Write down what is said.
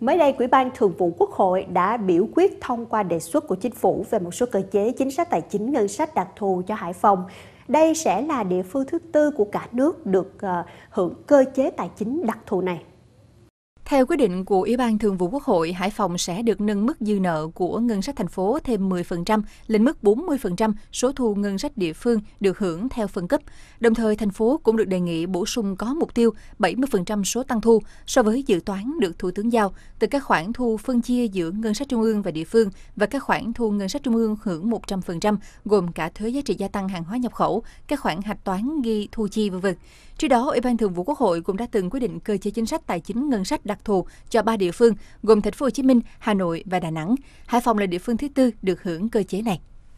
Mới đây, Ủy ban Thường vụ Quốc hội đã biểu quyết thông qua đề xuất của chính phủ về một số cơ chế chính sách tài chính ngân sách đặc thù cho Hải Phòng. Đây sẽ là địa phương thứ tư của cả nước được ờ, hưởng cơ chế tài chính đặc thù này. Theo quyết định của Ủy ban Thường vụ Quốc hội, Hải Phòng sẽ được nâng mức dư nợ của ngân sách thành phố thêm 10% lên mức 40% số thu ngân sách địa phương được hưởng theo phân cấp. Đồng thời, thành phố cũng được đề nghị bổ sung có mục tiêu 70% số tăng thu so với dự toán được Thủ tướng giao từ các khoản thu phân chia giữa ngân sách trung ương và địa phương và các khoản thu ngân sách trung ương hưởng 100% gồm cả thuế giá trị gia tăng hàng hóa nhập khẩu, các khoản hạch toán ghi thu chi v.v. Trước đó, Ủy ban Thường vụ Quốc hội cũng đã từng quyết định cơ chế chính sách tài chính ngân sách đặc đặc thù cho ba địa phương gồm Thành phố Hồ Chí Minh, Hà Nội và Đà Nẵng. Hải Phòng là địa phương thứ tư được hưởng cơ chế này.